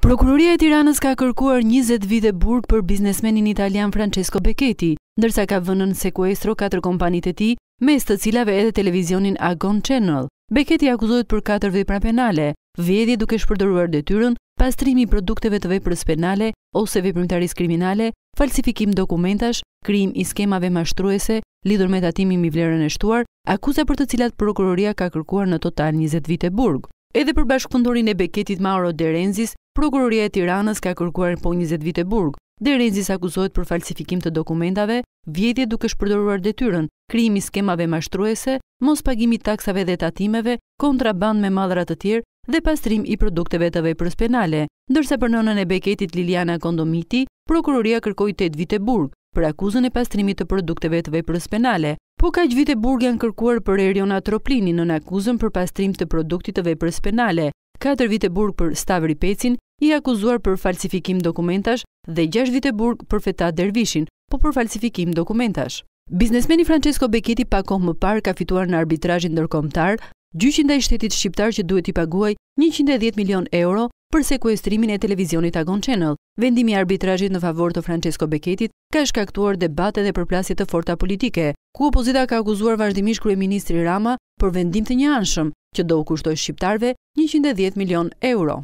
Prokuroria e Tiranës ka kërkuar 20 vite burg për biznesmenin italian Francesco Becchetti, ndërsa ka vënën sekuestro 4 kompanit e ti, mes të cilave edhe televizionin Agon Channel. Becchetti akuzohet për 4 vepra penale, vjedhje duke shpërdoruar detyrën, pastrimi produkteve të veprës penale ose viprimtaris kriminale, falsifikim dokumentash, krim i skemave mashtruese, lidur me tatimi mi vlerën e shtuar, akuza për të cilat prokuroria ka kërkuar në total 20 vite burg. Edhe për bashkëpëndorin e Beketit Mauro Derenzis, Prokuroria e Tiranës ka kërkuar po 20 vite burg. Derenzis akuzohet për falsifikim të dokumentave, vjedhje duke shpërdoruar detyrën, krijimi skemave mashtruese, mos pagimi taksave dhe tatimeve, kontraband me madrat të tjerë dhe pastrim i produkteve të veprës penale. Ndërsa për nënën e Beketit Liliana Kondomiti, prokuroria kërkoi 8 vite burg për akuzën e pastrimit të produkteve të veprës penale, Po ka që vite burg janë kërkuar për Eriona Troplini në në akuzën për pastrim të produktit të vepres penale, 4 vite burg për Stavri Pecin i akuzuar për falsifikim dokumentash dhe 6 vite burg për Fetat Dervishin, po për falsifikim dokumentash. Biznesmeni Francesco Beketi pa kohë më parë ka fituar në arbitrajin dërkomtar gjyqinda i shtetit shqiptar që duhet i paguaj 110 milion euro për sekuestrimin e televizionit Agon Channel. Vendimi arbitrajit në favor të Francesco Beketit ka shkaktuar debate dhe përplasje të forta politike, ku opozita ka akuzuar vazhdimish krujë ministri Rama për vendim të një anshëm që do u kushtoj shqiptarve 110 milion euro.